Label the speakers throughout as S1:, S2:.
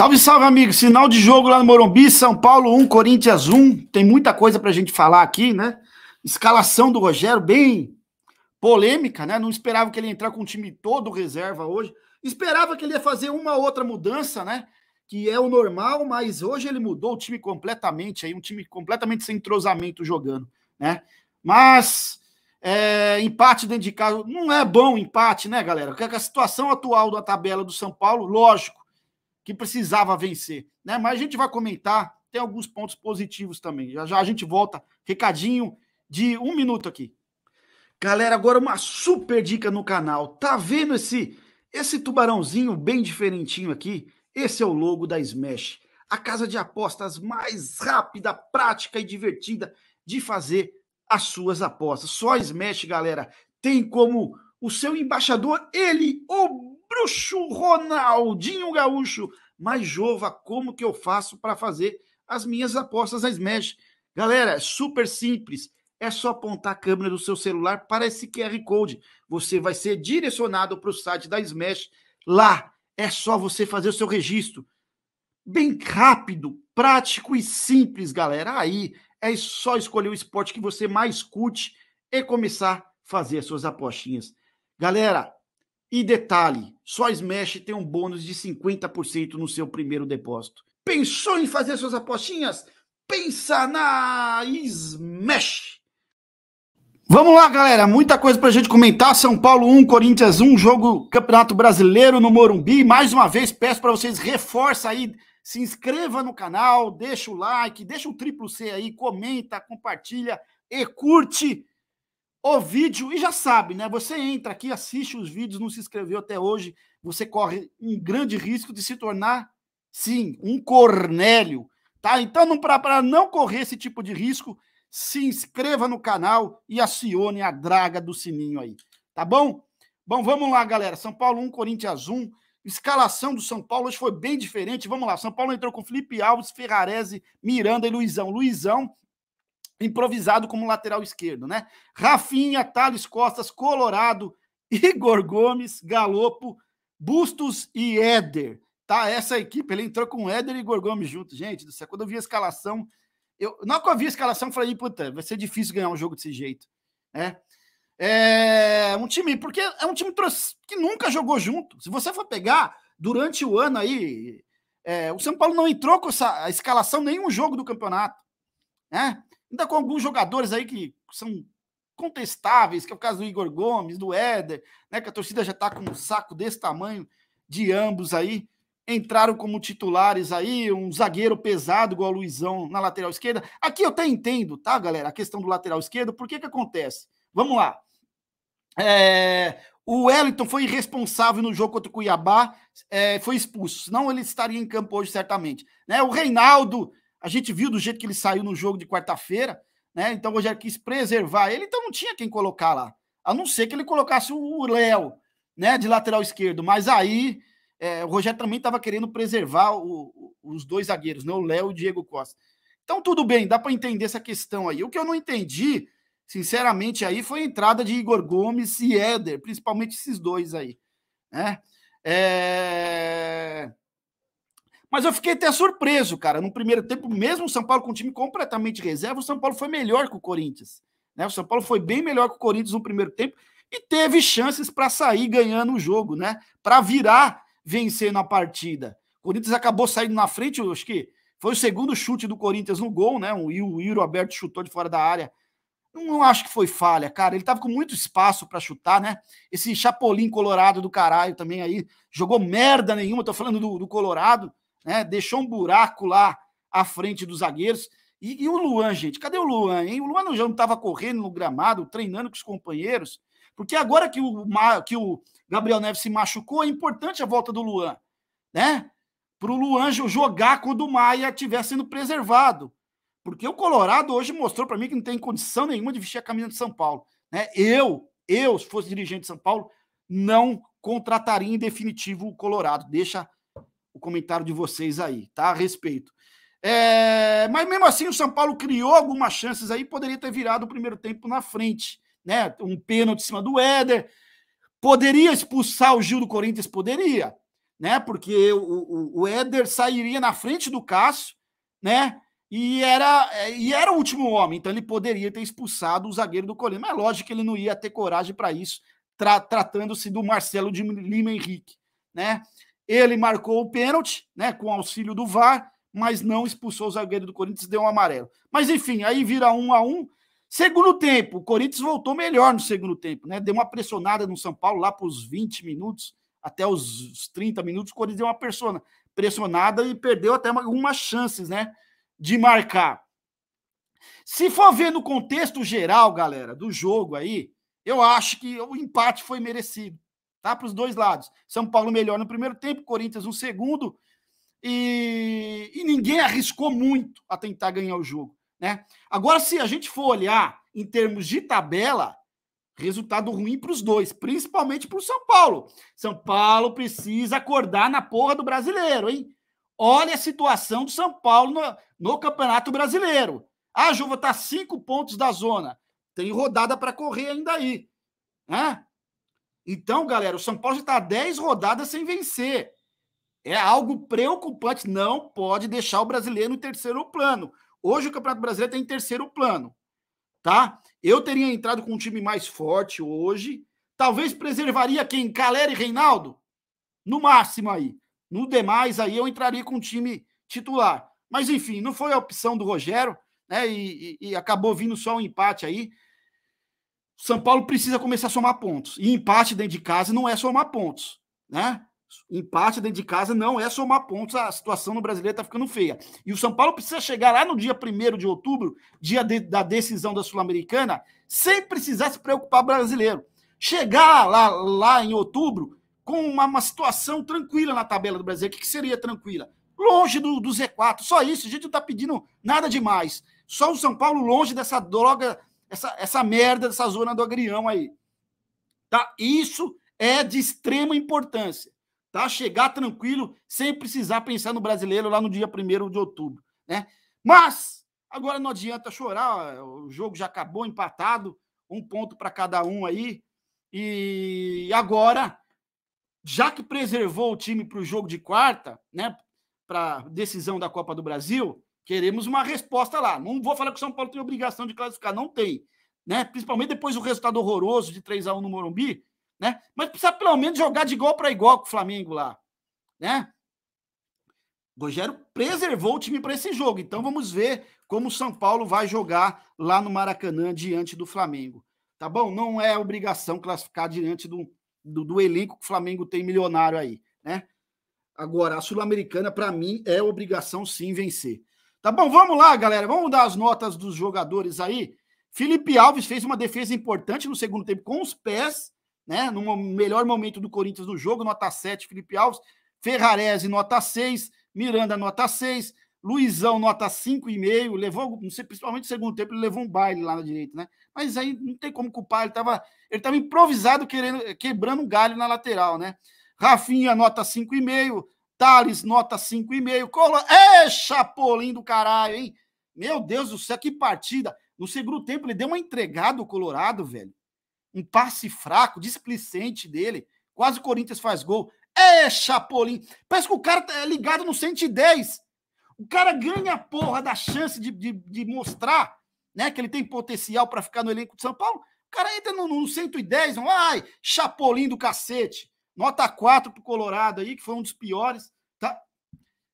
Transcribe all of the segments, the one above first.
S1: Salve, salve, amigo! Sinal de jogo lá no Morumbi, São Paulo 1, Corinthians 1. Tem muita coisa pra gente falar aqui, né? Escalação do Rogério, bem polêmica, né? Não esperava que ele ia entrar com o time todo reserva hoje. Esperava que ele ia fazer uma outra mudança, né? Que é o normal, mas hoje ele mudou o time completamente aí, um time completamente sem entrosamento jogando, né? Mas é, empate dentro de casa não é bom empate, né, galera? Porque a situação atual da tabela do São Paulo, lógico que precisava vencer, né? Mas a gente vai comentar, tem alguns pontos positivos também. Já já a gente volta. Recadinho de um minuto aqui. Galera, agora uma super dica no canal. Tá vendo esse esse tubarãozinho bem diferentinho aqui? Esse é o logo da Smash, a casa de apostas mais rápida, prática e divertida de fazer as suas apostas. Só a Smash, galera, tem como o seu embaixador ele, o bruxo Ronaldinho Gaúcho. Mas, Jova, como que eu faço para fazer as minhas apostas na Smash? Galera, é super simples. É só apontar a câmera do seu celular para esse QR Code. Você vai ser direcionado para o site da Smash. Lá é só você fazer o seu registro. Bem rápido, prático e simples, galera. Aí é só escolher o esporte que você mais curte e começar a fazer as suas apostinhas. Galera, e detalhe, só Smash tem um bônus de 50% no seu primeiro depósito. Pensou em fazer suas apostinhas? Pensa na Smash! Vamos lá, galera. Muita coisa pra gente comentar. São Paulo 1, Corinthians 1, jogo Campeonato Brasileiro no Morumbi. Mais uma vez, peço para vocês, reforça aí, se inscreva no canal, deixa o like, deixa o triplo C aí, comenta, compartilha e curte o vídeo, e já sabe, né? Você entra aqui, assiste os vídeos, não se inscreveu até hoje, você corre um grande risco de se tornar, sim, um Cornélio, tá? Então, para não correr esse tipo de risco, se inscreva no canal e acione a draga do sininho aí, tá bom? Bom, vamos lá, galera. São Paulo 1, Corinthians 1. Escalação do São Paulo hoje foi bem diferente. Vamos lá. São Paulo entrou com Felipe Alves, Ferrarese, Miranda e Luizão. Luizão improvisado como lateral esquerdo, né? Rafinha, Thales Costas, Colorado, Igor Gomes, Galopo, Bustos e Éder. Tá, essa equipe, ele entrou com Éder e Igor Gomes junto. Gente, do céu, quando eu vi a escalação, eu, na hora que eu vi a escalação, eu falei, puta, vai ser difícil ganhar um jogo desse jeito, né? É um time, porque é um time que nunca jogou junto. Se você for pegar, durante o ano aí, é, o São Paulo não entrou com essa a escalação nenhum jogo do campeonato, né? Ainda com alguns jogadores aí que são contestáveis, que é o caso do Igor Gomes, do Éder, né? Que a torcida já está com um saco desse tamanho de ambos aí. Entraram como titulares aí, um zagueiro pesado, igual o Luizão, na lateral esquerda. Aqui eu até entendo, tá, galera? A questão do lateral esquerdo, por que que acontece? Vamos lá. É, o Wellington foi irresponsável no jogo contra o Cuiabá, é, foi expulso. Senão ele estaria em campo hoje, certamente. Né? O Reinaldo a gente viu do jeito que ele saiu no jogo de quarta-feira, né? Então o Rogério quis preservar ele, então não tinha quem colocar lá. A não ser que ele colocasse o Léo, né, de lateral esquerdo. Mas aí é, o Rogério também estava querendo preservar o, o, os dois zagueiros, né? O Léo e o Diego Costa. Então tudo bem, dá para entender essa questão aí. O que eu não entendi, sinceramente, aí foi a entrada de Igor Gomes e Éder, principalmente esses dois aí, né? É... Mas eu fiquei até surpreso, cara. No primeiro tempo, mesmo o São Paulo com um time completamente reserva, o São Paulo foi melhor que o Corinthians. Né? O São Paulo foi bem melhor que o Corinthians no primeiro tempo e teve chances para sair ganhando o jogo, né? Para virar vencer na partida. O Corinthians acabou saindo na frente, eu acho que foi o segundo chute do Corinthians no gol, né? E o Iro Aberto chutou de fora da área. Não, não acho que foi falha, cara. Ele tava com muito espaço para chutar, né? Esse Chapolin Colorado do caralho também aí jogou merda nenhuma. Tô falando do, do Colorado né? Deixou um buraco lá à frente dos zagueiros. E, e, o Luan, gente, cadê o Luan, hein? O Luan não, já não estava correndo no gramado, treinando com os companheiros, porque agora que o, que o Gabriel Neves se machucou, é importante a volta do Luan, né? Para o Luan jogar quando o Maia estiver sendo preservado. Porque o Colorado hoje mostrou para mim que não tem condição nenhuma de vestir a camisa de São Paulo. Né? Eu, eu, se fosse dirigente de São Paulo, não contrataria em definitivo o Colorado. Deixa comentário de vocês aí, tá? A respeito. É, mas mesmo assim, o São Paulo criou algumas chances aí, poderia ter virado o primeiro tempo na frente, né? Um pênalti em cima do Éder. Poderia expulsar o Gil do Corinthians? Poderia, né? Porque o, o, o Éder sairia na frente do Cássio, né? E era, é, e era o último homem, então ele poderia ter expulsado o zagueiro do Corinthians. Mas é lógico que ele não ia ter coragem para isso, tra tratando-se do Marcelo de Lima Henrique, né? Ele marcou o pênalti, né, com auxílio do VAR, mas não expulsou o zagueiro do Corinthians, deu um amarelo. Mas enfim, aí vira um a um. Segundo tempo, o Corinthians voltou melhor no segundo tempo, né? Deu uma pressionada no São Paulo lá para os 20 minutos, até os 30 minutos, o Corinthians deu uma persona, pressionada e perdeu até algumas chances, né, de marcar. Se for ver no contexto geral, galera, do jogo aí, eu acho que o empate foi merecido. Tá para os dois lados. São Paulo melhor no primeiro tempo, Corinthians no segundo. E, e ninguém arriscou muito a tentar ganhar o jogo. Né? Agora, se a gente for olhar em termos de tabela, resultado ruim para os dois, principalmente para o São Paulo. São Paulo precisa acordar na porra do brasileiro, hein? Olha a situação do São Paulo no, no Campeonato Brasileiro. A ah, Juva está cinco pontos da zona. Tem rodada para correr ainda aí. Né? Então, galera, o São Paulo já está 10 rodadas sem vencer. É algo preocupante. Não pode deixar o brasileiro em terceiro plano. Hoje o Campeonato Brasileiro tem tá terceiro plano. Tá? Eu teria entrado com um time mais forte hoje. Talvez preservaria quem? Calera e Reinaldo? No máximo aí. No demais, aí eu entraria com um time titular. Mas, enfim, não foi a opção do Rogério, né? E, e, e acabou vindo só um empate aí. São Paulo precisa começar a somar pontos. E empate dentro de casa não é somar pontos, né? Empate dentro de casa não é somar pontos. A situação no brasileiro está ficando feia. E o São Paulo precisa chegar lá no dia 1 de outubro, dia de, da decisão da Sul-Americana, sem precisar se preocupar brasileiro. Chegar lá, lá em outubro com uma, uma situação tranquila na tabela do Brasil. O que, que seria tranquila? Longe do, do Z4. Só isso. A gente não está pedindo nada demais. Só o São Paulo longe dessa droga essa, essa merda dessa zona do agrião aí. Tá? Isso é de extrema importância. Tá? Chegar tranquilo, sem precisar pensar no brasileiro lá no dia 1 de outubro. Né? Mas, agora não adianta chorar, o jogo já acabou empatado, um ponto para cada um aí. E agora, já que preservou o time para o jogo de quarta, né, para decisão da Copa do Brasil, Queremos uma resposta lá. Não vou falar que o São Paulo tem obrigação de classificar, não tem. Né? Principalmente depois do resultado horroroso de 3 a 1 no Morumbi, né? Mas precisa pelo menos jogar de igual para igual com o Flamengo lá, né? O Rogério preservou o time para esse jogo. Então vamos ver como o São Paulo vai jogar lá no Maracanã diante do Flamengo. Tá bom? Não é obrigação classificar diante do, do, do elenco que o Flamengo tem milionário aí, né? Agora, a Sul-Americana, para mim, é obrigação sim vencer. Tá bom, vamos lá, galera. Vamos dar as notas dos jogadores aí. Felipe Alves fez uma defesa importante no segundo tempo com os pés, né? No melhor momento do Corinthians no jogo, nota 7, Felipe Alves. Ferrarese, nota 6. Miranda, nota 6. Luizão, nota 5,5. Levou, não sei, principalmente no segundo tempo, ele levou um baile lá na direita, né? Mas aí não tem como culpar, ele estava ele tava improvisado, querendo, quebrando um galho na lateral, né? Rafinha, nota 5,5. Thales, nota 5,5. Cola, É, Chapolin do caralho, hein? Meu Deus do céu, que partida. No segundo tempo, ele deu uma entregada o Colorado, velho. Um passe fraco, displicente dele. Quase o Corinthians faz gol. É, Chapolin. Parece que o cara tá, é ligado no 110. O cara ganha a porra da chance de, de, de mostrar né, que ele tem potencial para ficar no elenco de São Paulo. O cara entra no, no 110, não. Ai, Chapolin do cacete. Nota 4 pro Colorado aí, que foi um dos piores. Tá?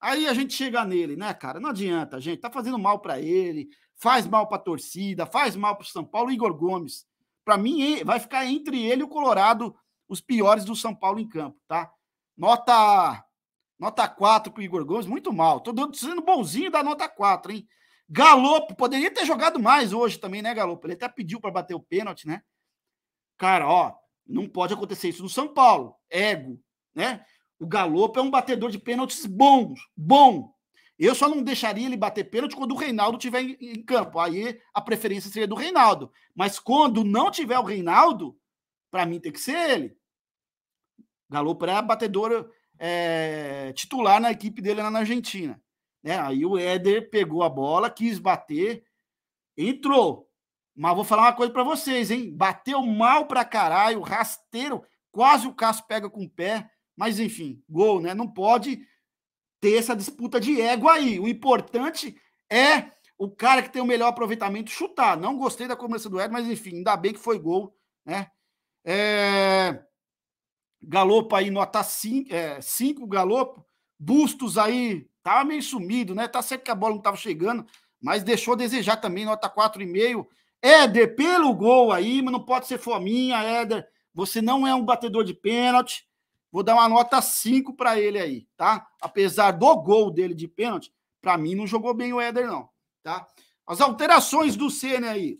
S1: Aí a gente chega nele, né, cara? Não adianta, gente. Tá fazendo mal para ele, faz mal para torcida, faz mal pro São Paulo. Igor Gomes, para mim, vai ficar entre ele e o Colorado os piores do São Paulo em campo, tá? Nota nota 4 pro Igor Gomes, muito mal. Tô sendo bonzinho da nota 4, hein? Galopo, poderia ter jogado mais hoje também, né, Galopo? Ele até pediu para bater o pênalti, né? Cara, ó, não pode acontecer isso no São Paulo. Ego, né? O Galopo é um batedor de pênaltis bom, bom. Eu só não deixaria ele bater pênalti quando o Reinaldo tiver em, campo. Aí a preferência seria do Reinaldo. Mas quando não tiver o Reinaldo, para mim tem que ser ele. Galopo é batedor é, titular na equipe dele lá na Argentina. Né? Aí o Éder pegou a bola, quis bater, entrou. Mas vou falar uma coisa para vocês, hein? Bateu mal para caralho, rasteiro, quase o Cássio pega com o pé, mas enfim, gol, né? Não pode ter essa disputa de ego aí. O importante é o cara que tem o melhor aproveitamento chutar. Não gostei da cobrança do Ed, mas enfim, ainda bem que foi gol, né? É... Galopo aí, nota 5, é, cinco, Galopo. Bustos aí, tava meio sumido, né? Tá certo que a bola não tava chegando, mas deixou a desejar também, nota 4,5. Éder, pelo gol aí, mas não pode ser fominha, Éder. Você não é um batedor de pênalti. Vou dar uma nota 5 para ele aí, tá? Apesar do gol dele de pênalti, para mim não jogou bem o Éder, não, tá? As alterações do Senna aí.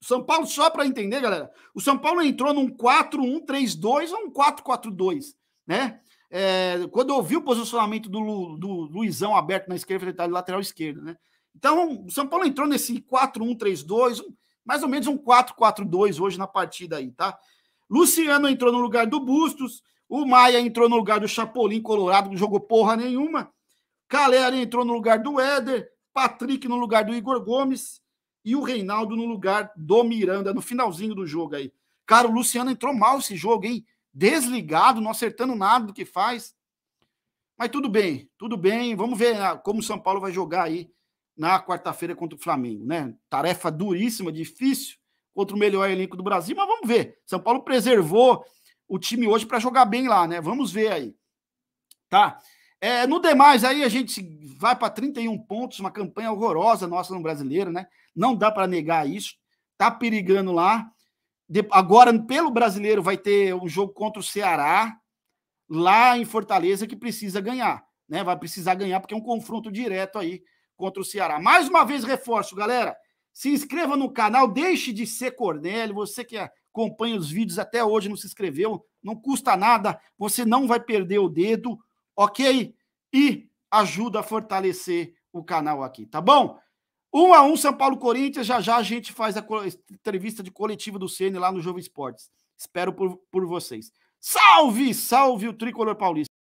S1: O São Paulo, só para entender, galera, o São Paulo entrou num 4-1-3-2 ou um 4-4-2, né? É, quando eu vi o posicionamento do, Lu, do Luizão aberto na esquerda, ele tá de lateral esquerda, né? Então, o São Paulo entrou nesse 4-1-3-2, um, mais ou menos um 4-4-2 hoje na partida aí, tá? Luciano entrou no lugar do Bustos, o Maia entrou no lugar do Chapolin Colorado, não jogou porra nenhuma. Caleri entrou no lugar do Éder, Patrick no lugar do Igor Gomes e o Reinaldo no lugar do Miranda, no finalzinho do jogo aí. Cara, o Luciano entrou mal esse jogo, hein? Desligado, não acertando nada do que faz. Mas tudo bem, tudo bem. Vamos ver ah, como o São Paulo vai jogar aí na quarta-feira contra o Flamengo, né? Tarefa duríssima, difícil contra o melhor elenco do Brasil, mas vamos ver. São Paulo preservou o time hoje para jogar bem lá, né? Vamos ver aí. Tá? É, no demais, aí a gente vai para 31 pontos, uma campanha horrorosa nossa no brasileiro, né? Não dá para negar isso. Tá perigando lá. De, agora, pelo brasileiro, vai ter um jogo contra o Ceará, lá em Fortaleza, que precisa ganhar. Né? Vai precisar ganhar, porque é um confronto direto aí contra o Ceará. Mais uma vez, reforço, galera. Se inscreva no canal, deixe de ser Cornélio. Você que acompanha os vídeos até hoje, não se inscreveu, não custa nada. Você não vai perder o dedo, ok? E ajuda a fortalecer o canal aqui, tá bom? Um a um, São Paulo Corinthians. Já já a gente faz a entrevista de coletivo do CN lá no Jovem Esportes. Espero por, por vocês. Salve, salve o tricolor paulista.